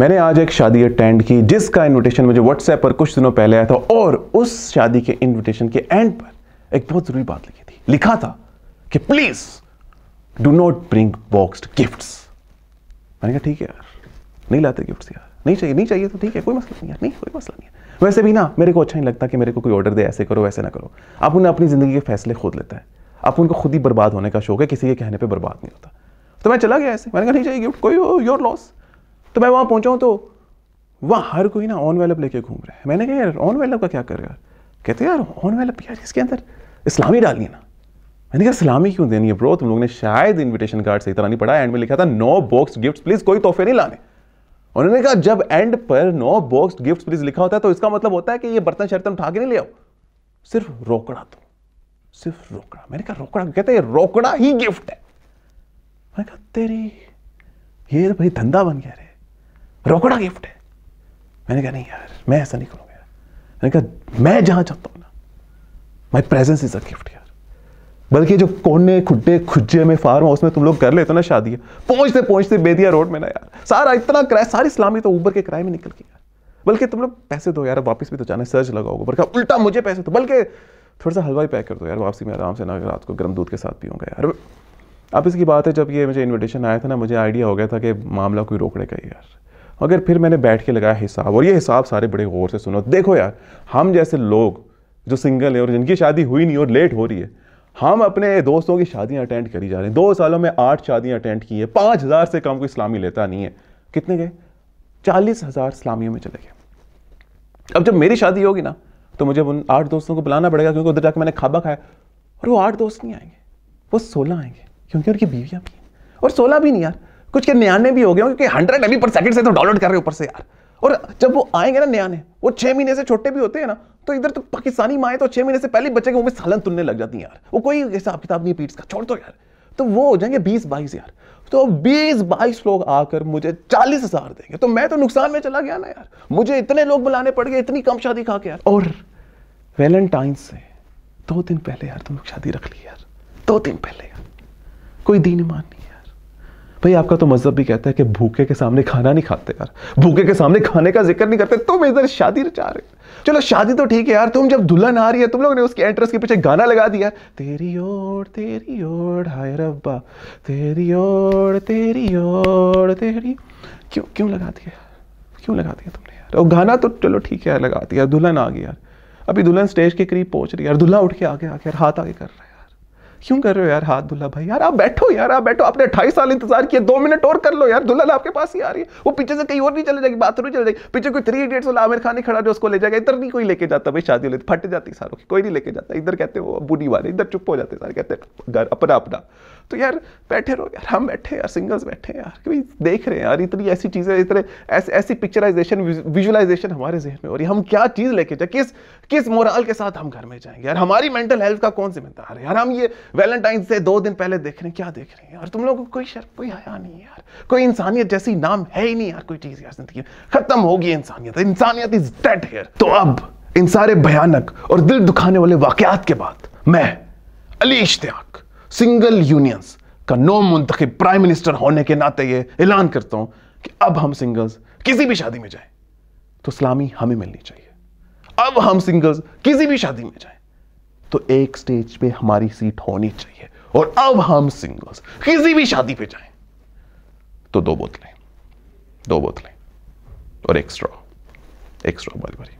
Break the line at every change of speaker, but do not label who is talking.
मैंने आज एक शादी अटेंड की जिसका इनविटेशन मुझे व्हाट्सएप पर कुछ दिनों पहले आया था और उस शादी के इनविटेशन के एंड पर एक बहुत ज़रूरी बात लिखी थी लिखा था कि please do not bring boxed gifts मैंने कहा ठीक है यार नहीं लाते गिफ्ट्स यार नहीं चाहिए नहीं चाहिए तो ठीक है कोई मसला नहीं यार नहीं कोई मसला नहीं है वैसे भी ना मेरे को अच्छा नहीं लगता कि मेरे को कोई ऑर्डर दे ऐसे करो वैसे ना करो आप उन्हें अपनी ज़िंदगी के फैसले खुद लेता है आप उनको खुद ही बर्बाद होने का शौक है किसी के कहने पर बर्बाद नहीं होता तो मैं चला गया ऐसे मैंने कहा नहीं चाहिए गिफ्ट कोई योर लॉस तो मैं वहाँ पहुँचा तो वहाँ हर कोई ना ऑन वेलप लेके घूम रहा है मैंने कहा यार ऑन वेलप का क्या करेगा यार कहते यार ऑन वेलप यार इसके अंदर इस्लामी डालिए ना मैंने कहा इस्लामी क्यों देनी है ब्रो तुम लोगों ने शायद इनविटेशन कार्ड सही तरह नहीं पढ़ा एंड में लिखा था नो बॉक्स गिफ्ट प्लीज कोई तोहफे नहीं लाने उन्होंने कहा जब एंड पर नो बॉक्स गिफ्ट प्लीज लिखा होता है तो इसका मतलब होता है कि ये बर्तन शर्तन उठा के नहीं ले आओ सिर्फ रोकड़ा तो सिर्फ रोकड़ा मैंने कहा रोकड़ा कहते हैं रोकड़ा ही गिफ्ट है मैंने कहा तेरी ये तो भाई धंधा बन गया रे रोकड़ा गिफ्ट है मैंने कहा नहीं यार मैं ऐसा नहीं करूंगा यार मैंने कहा मैं जहां चाहता हूं ना my presence is a gift यार बल्कि जो कोने खुडे खुजे में फार्म हाउस में तुम लोग कर लेते हो ना शादी पहुंचते पहुंचते बेदिया रोड में ना यार सारा इतना किराया सारी इस्लामी तो ऊबर के किराए में निकल गया बल्कि तुम लोग पैसे दो यार वापस भी तो जाने सर्च लगाओ ऊबर का उल्टा मुझे पैसे दो बल्कि थोड़ा सा हलवाई पैक कर दो यार वापसी में आराम से ना रात को गर्म दूध के साथ पीऊँगा यार अब इसकी बात है जब ये मुझे इनविटेशन आया था ना मुझे आइडिया हो गया था कि मामला कोई रोकड़े का ही यार मगर फिर मैंने बैठ के लगाया हिसाब और ये हिसाब सारे बड़े गौर से सुनो देखो यार हम जैसे लोग जो सिंगल हैं और जिनकी शादी हुई नहीं और लेट हो रही है हम अपने दोस्तों की शादियाँ अटेंड करी जा रहे हैं दो सालों में आठ शादियाँ अटेंड की हैं पाँच हज़ार से कम कोई इस्लामी लेता नहीं है कितने गए चालीस हज़ार इस्लामियों में चले गए अब जब मेरी शादी होगी ना तो मुझे उन आठ दोस्तों को बुलाना पड़ेगा क्योंकि उधर जाकर मैंने खाबा खाया और वो आठ दोस्त नहीं आएंगे वो सोलह आएंगे क्योंकि उनकी बीवियाँ भी और सोलह भी नहीं यार कुछ के न्याने भी हो गए क्योंकि हंड्रेड एम पर सेकंड से तो डाउनलोड कर रहे हैं ऊपर से यार और जब वो आएंगे ना न्याने वो छह महीने से छोटे भी होते हैं ना तो इधर तो पाकिस्तानी माए तो छह महीने से पहले बच्चे के मुंह में सालन तुलने लग जाती है यार वो कोई हिसाब किताब नहीं पीट्स का छोड़ दो यार तो वो हो जाएंगे बीस बाईस यार तो बीस बाईस लोग आकर मुझे चालीस हजार देंगे तो मैं तो नुकसान में चला गया ना यार मुझे इतने लोग बुलाने पड़ गए इतनी कम शादी खा के यार और वेलेंटाइन से दो दिन पहले यार तुम शादी रख ली यार दो दिन पहले यार कोई दीन मान नहीं भाई आपका तो मजहब भी कहता है कि भूखे के सामने खाना नहीं खाते यार भूखे के सामने खाने का जिक्र नहीं करते तुम इधर शादी रचा रहे चलो शादी तो ठीक है यार तुम जब दुल्हन आ रही है तुम लोगों ने उसके एंट्रेंस के पीछे गाना लगा दिया तेरी ओर तेरी ओर हाय रब्बा तेरी ओर तेरी ओर तेरी क्यों क्यों लगा दिया क्यों लगा दिया तुमने यार और गाना तो चलो ठीक है लगा दिया दुल्हन आ गई यार अभी दुल्हन स्टेज के करीब पहुंच रही है यार दुल्हा उठ के आगे आके यार हाथ आगे कर रहा है क्यों कर रहे हो यार हाथ दुल्हा भाई यार आप बैठो यार आप बैठो आपने अट्ठाईस साल इंतजार किया दो मिनट और कर लो यार दुल्हन आपके पास ही आ रही है वो पीछे से कहीं और नहीं चले जाएगी बाथरूम चले जाएगी पीछे कोई थ्री इडियट्स वाला आमिर खान ही खड़ा जो उसको ले जाएगा इधर नहीं कोई लेके जाता भाई शादी होती फट जाती सारों की कोई नहीं लेके जाता इधर कहते वो बुरी वाले इधर चुप हो जाते सारे कहते घर अपना अपना तो यार बैठे रहो यार हम बैठे यार सिंगल्स बैठे यार क्योंकि देख रहे हैं यार इतनी ऐसी चीज़ें इतने ऐसी ऐसी पिक्चराइजेशन विजुअलाइजेशन हमारे जहन में हो रही है हम क्या चीज़ लेके जाए किस किस मोरल के साथ हम घर में जाएंगे यार हमारी मेंटल हेल्थ का कौन जिम्मेदार है यार हम ये वैलेंटाइन से दो दिन पहले देख रहे हैं क्या देख रहे हैं यार तुम लोगों को कोई शर्म कोई हया नहीं है यार कोई इंसानियत जैसी नाम है ही नहीं यार कोई चीज़ यार जिंदगी खत्म होगी इंसानियत इंसानियत इज डेड हेयर तो अब इन सारे भयानक और दिल दुखाने वाले वाकयात के बाद मैं अली इश्तियाक सिंगल यूनियंस का नो मुंतखब प्राइम मिनिस्टर होने के नाते ये ऐलान करता हूं कि अब हम सिंगल्स किसी भी शादी में जाएं तो सलामी हमें मिलनी चाहिए अब हम सिंगल्स किसी भी शादी में जाएं तो एक स्टेज पे हमारी सीट होनी चाहिए और अब हम सिंगल्स किसी भी शादी पे जाएं तो दो बोतलें दो बोतलें और एक्स्ट्रा एक्स्ट्रा बारी बारी